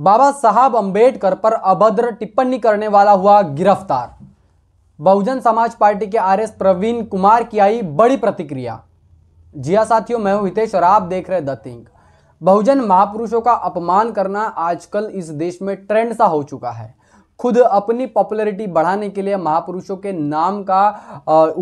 बाबा साहब अंबेडकर पर अभद्र टिप्पणी करने वाला हुआ गिरफ्तार बहुजन समाज पार्टी के आरएस प्रवीण कुमार की आई बड़ी प्रतिक्रिया जिया साथियों मैं हूं हितेश और आप देख रहे द थिंक बहुजन महापुरुषों का अपमान करना आजकल इस देश में ट्रेंड सा हो चुका है खुद अपनी पॉपुलैरिटी बढ़ाने के लिए महापुरुषों के नाम का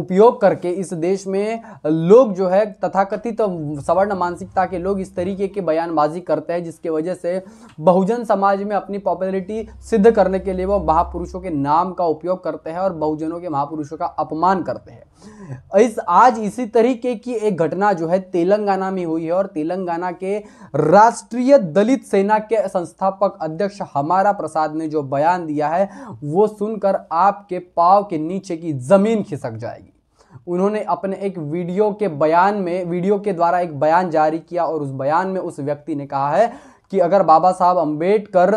उपयोग करके इस देश में लोग जो है तथाकथित तो सवर्ण मानसिकता के लोग इस तरीके की बयानबाजी करते हैं जिसके वजह से बहुजन समाज में अपनी पॉपुलैरिटी सिद्ध करने के लिए वो महापुरुषों के नाम का उपयोग करते हैं और बहुजनों के महापुरुषों का अपमान करते हैं इस आज इसी तरीके की एक घटना जो है तेलंगाना में हुई है और तेलंगाना के राष्ट्रीय दलित सेना के संस्थापक अध्यक्ष हमारा प्रसाद ने जो बयान दिया है वो सुनकर आपके पाव के नीचे की जमीन खिसक जाएगी उन्होंने अपने एक वीडियो के बयान में वीडियो के द्वारा एक बयान जारी किया और उस बयान में उस व्यक्ति ने कहा है कि अगर बाबा साहब अम्बेडकर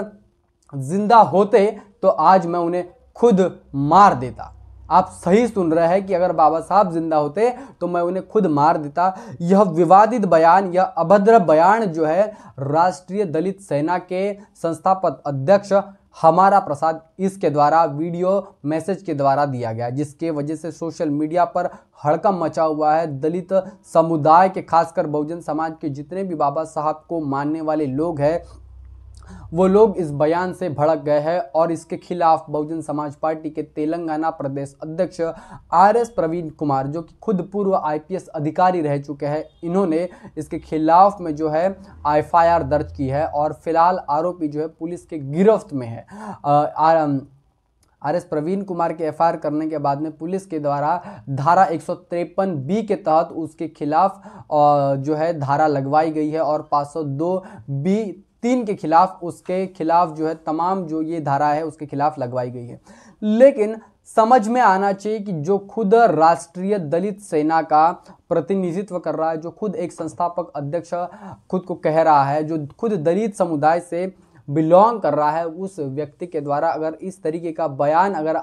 जिंदा होते तो आज मैं उन्हें खुद मार देता आप सही सुन रहे हैं कि अगर बाबा साहब जिंदा होते तो मैं उन्हें खुद मार देता यह विवादित बयान यह अभद्र बयान जो है राष्ट्रीय दलित सेना के संस्थापक अध्यक्ष हमारा प्रसाद इसके द्वारा वीडियो मैसेज के द्वारा दिया गया जिसके वजह से सोशल मीडिया पर हड़कम मचा हुआ है दलित समुदाय के खासकर बहुजन समाज के जितने भी बाबा साहब को मानने वाले लोग हैं वो लोग इस बयान से भड़क गए हैं और इसके खिलाफ बहुजन समाज पार्टी के तेलंगाना प्रदेश अध्यक्ष आर एस प्रवीण कुमार जो कि खुद पूर्व आईपीएस अधिकारी रह चुके हैं इन्होंने इसके खिलाफ में जो है एफआईआर दर्ज की है और फिलहाल आरोपी जो है पुलिस के गिरफ्त में है आ, आर एस प्रवीण कुमार के एफ करने के बाद में पुलिस के द्वारा धारा एक बी के तहत उसके खिलाफ जो है धारा लगवाई गई है और 502 बी तीन के खिलाफ उसके खिलाफ जो है तमाम जो ये धारा है उसके खिलाफ लगवाई गई है लेकिन समझ में आना चाहिए कि जो खुद राष्ट्रीय दलित सेना का प्रतिनिधित्व कर रहा है जो खुद एक संस्थापक अध्यक्ष खुद को कह रहा है जो खुद दलित समुदाय से बिलोंग कर रहा है उस व्यक्ति के द्वारा अगर इस तरीके का बयान अगर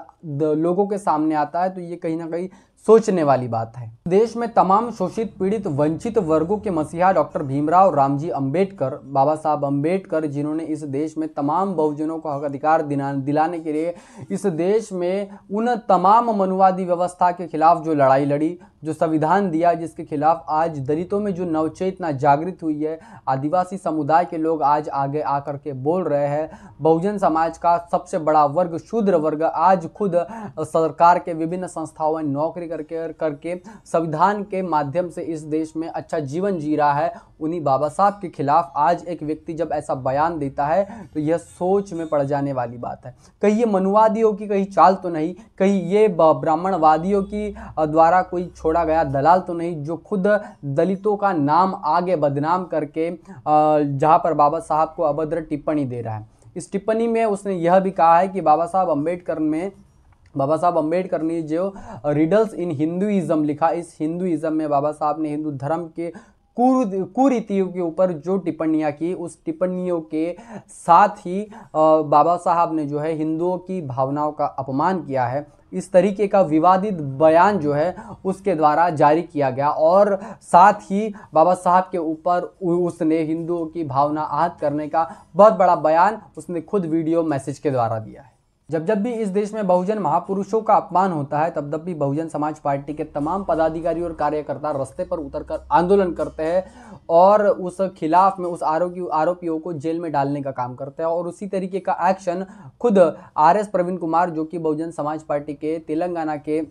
लोगों के सामने आता है तो ये कहीं ना कहीं सोचने वाली बात है देश में तमाम शोषित पीड़ित वंचित वर्गों के मसीहा डॉक्टर भीमराव रामजी अंबेडकर बाबा साहब अंबेडकर जिन्होंने इस देश में तमाम बहुजनों को हक अधिकार दिलाने के लिए इस देश में उन तमाम मनुवादी व्यवस्था के खिलाफ जो लड़ाई लड़ी जो संविधान दिया जिसके खिलाफ आज दलितों में जो नवचेतना जागृत हुई है आदिवासी समुदाय के लोग आज आगे आकर के बोल रहे हैं बहुजन समाज का सबसे बड़ा वर्ग शूद्र वर्ग आज खुद सरकार के विभिन्न संस्थाओं में नौकरी करके और करके संविधान के माध्यम से इस देश में अच्छा जीवन जी रहा है उन्हीं बाबा साहब के खिलाफ आज एक व्यक्ति जब ऐसा बयान देता है तो यह सोच में पड़ जाने वाली बात है कहीं ये मनुवादियों की कहीं चाल तो नहीं कहीं ये ब्राह्मणवादियों की द्वारा कोई छोड़ा गया दलाल तो नहीं जो खुद दलितों का नाम आगे बदनाम करके जहाँ पर बाबा साहब को अभद्र टिप्पणी दे रहा है इस टिप्पणी में उसने यह भी कहा है कि बाबा साहब अम्बेडकर में बाबा साहब अम्बेडकर ने जो रिडल्स इन हिंदुइज्म लिखा इस हिंदुइज्म में बाबा साहब ने हिंदू धर्म के कुरीतियों के ऊपर जो टिप्पणियाँ की उस टिप्पणियों के साथ ही बाबा साहब ने जो है हिंदुओं की भावनाओं का अपमान किया है इस तरीके का विवादित बयान जो है उसके द्वारा जारी किया गया और साथ ही बाबा साहब के ऊपर उसने हिंदुओं की भावना आहत करने का बहुत बड़ा बयान उसने खुद वीडियो मैसेज के द्वारा दिया है जब जब भी इस देश में बहुजन महापुरुषों का अपमान होता है तब तब भी बहुजन समाज पार्टी के तमाम पदाधिकारी और कार्यकर्ता रस्ते पर उतरकर आंदोलन करते हैं और उस खिलाफ में उस आरोपी आरोपियों को जेल में डालने का काम करते हैं और उसी तरीके का एक्शन खुद आर एस प्रवीण कुमार जो कि बहुजन समाज पार्टी के तेलंगाना के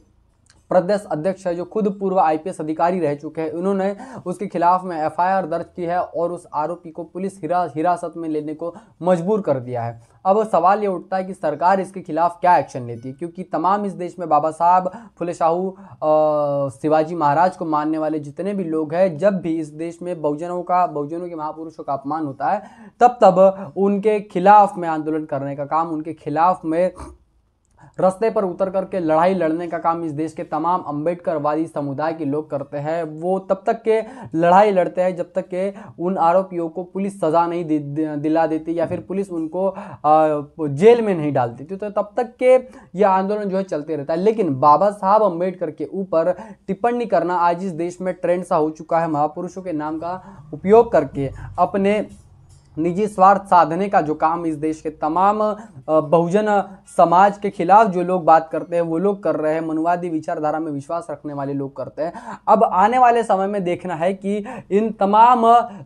प्रदेश अध्यक्ष है जो खुद पूर्व आईपीएस अधिकारी रह चुके हैं उन्होंने उसके खिलाफ में एफआईआर दर्ज की है और उस आरोपी को पुलिस हिरा हिरासत में लेने को मजबूर कर दिया है अब सवाल ये उठता है कि सरकार इसके खिलाफ क्या एक्शन लेती है क्योंकि तमाम इस देश में बाबा साहब फुले शाहू शिवाजी महाराज को मानने वाले जितने भी लोग हैं जब भी इस देश में बहुजनों का बहुजनों के महापुरुषों का अपमान होता है तब तब उनके खिलाफ में आंदोलन करने का काम उनके खिलाफ में रस्ते पर उतर करके लड़ाई लड़ने का काम इस देश के तमाम वादी समुदाय के लोग करते हैं वो तब तक के लड़ाई लड़ते हैं जब तक के उन आरोपियों को पुलिस सज़ा नहीं दिला देती या फिर पुलिस उनको जेल में नहीं डाल देती तो तब तक के ये आंदोलन जो है चलते रहता है लेकिन बाबा साहब अम्बेडकर के ऊपर टिप्पणी करना आज इस देश में ट्रेंड सा हो चुका है महापुरुषों के नाम का उपयोग करके अपने निजी स्वार्थ साधने का जो काम इस देश के तमाम बहुजन समाज के खिलाफ जो लोग बात करते हैं वो लोग कर रहे हैं मनुवादी विचारधारा में विश्वास रखने वाले लोग करते हैं अब आने वाले समय में देखना है कि इन तमाम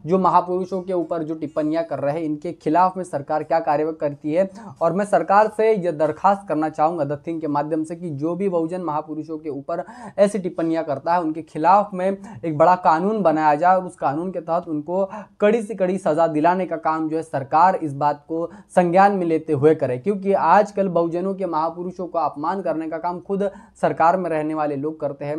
जो महापुरुषों के ऊपर जो टिप्पणियां कर रहे हैं इनके खिलाफ में सरकार क्या कार्य करती है और मैं सरकार से यह दरखास्त करना चाहूँगा दत्थिंग के माध्यम से कि जो भी बहुजन महापुरुषों के ऊपर ऐसी टिप्पणियाँ करता है उनके खिलाफ में एक बड़ा कानून बनाया जाए और उस कानून के तहत उनको कड़ी से कड़ी सज़ा दिलाने का का काम जो है सरकार इस बात को संज्ञान में लेते हुए करे क्योंकि आजकल बहुजनों के महापुरुषों का अपमान करने का काम खुद सरकार में रहने वाले लोग करते हैं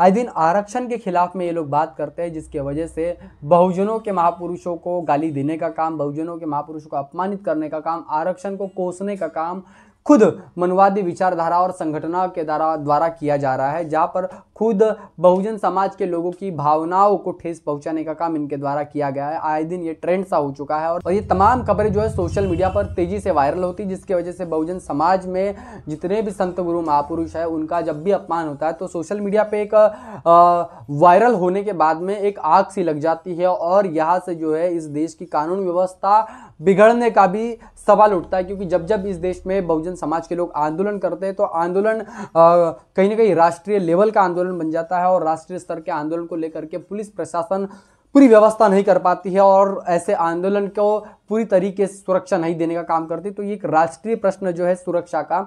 आए दिन आरक्षण के खिलाफ में ये लोग बात करते हैं जिसके वजह से बहुजनों के महापुरुषों को गाली देने का काम बहुजनों के महापुरुषों को अपमानित करने का काम आरक्षण को कोसने का काम खुद मनवादी विचारधारा और संगठना के द्वारा द्वारा किया जा रहा है जहाँ पर खुद बहुजन समाज के लोगों की भावनाओं को ठेस पहुंचाने का काम इनके द्वारा किया गया है आए दिन ये ट्रेंड सा हो चुका है और ये तमाम खबरें जो है सोशल मीडिया पर तेजी से वायरल होती है जिसकी वजह से बहुजन समाज में जितने भी संत गुरु महापुरुष है उनका जब भी अपमान होता है तो सोशल मीडिया पर एक वायरल होने के बाद में एक आग सी लग जाती है और यहाँ से जो है इस देश की कानून व्यवस्था बिगड़ने का भी सवाल उठता है क्योंकि जब जब इस देश में बहुजन समाज के लोग आंदोलन करते हैं तो आंदोलन कहीं ना कहीं राष्ट्रीय लेवल का आंदोलन आंदोलन बन जाता है और राष्ट्रीय स्तर के आंदोलन को लेकर के पुलिस प्रशासन पूरी व्यवस्था नहीं कर पाती है और ऐसे आंदोलन को पूरी तरीके से सुरक्षा नहीं देने का काम करती तो ये एक राष्ट्रीय प्रश्न जो है सुरक्षा का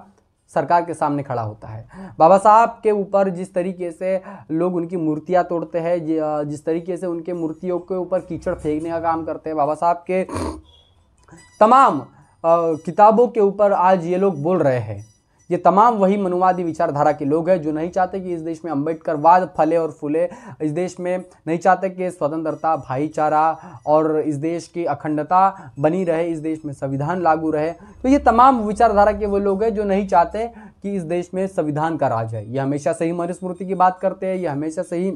सरकार के सामने खड़ा होता है बाबा साहब के ऊपर जिस तरीके से लोग उनकी मूर्तियां तोड़ते हैं जिस तरीके से उनके मूर्तियों के ऊपर कीचड़ फेंकने का काम करते हैं बाबा साहब के तमाम किताबों के ऊपर आज ये लोग बोल रहे हैं ये तमाम वही मनुवादी विचारधारा के लोग हैं जो नहीं चाहते कि इस देश में वाद फले और फूले इस देश में नहीं चाहते कि स्वतंत्रता भाईचारा और इस देश की अखंडता बनी रहे इस देश में संविधान लागू रहे तो ये तमाम विचारधारा के वो लोग हैं जो नहीं चाहते कि इस देश में संविधान का राज है ये हमेशा से ही मनुस्मृति की बात करते हैं ये हमेशा से ही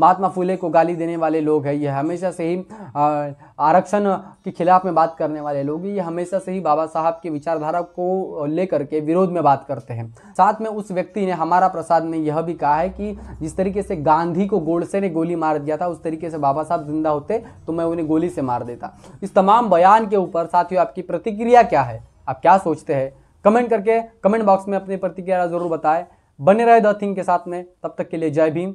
महात्मा फुले को गाली देने वाले लोग हैं ये हमेशा से ही आरक्षण के खिलाफ में बात करने वाले लोग ये हमेशा से ही बाबा साहब की विचारधारा को लेकर के विरोध में बात करते हैं साथ में उस व्यक्ति ने हमारा प्रसाद ने यह भी कहा है कि जिस तरीके से गांधी को गोडसे ने गोली मार दिया था उस तरीके से बाबा साहब जिंदा होते तो मैं उन्हें गोली से मार देता इस तमाम बयान के ऊपर साथियों आपकी प्रतिक्रिया क्या है आप क्या सोचते हैं कमेंट करके कमेंट बॉक्स में अपनी प्रतिक्रिया जरूर बताएं बने रहे द थिंग के साथ में तब तक के लिए जय भीम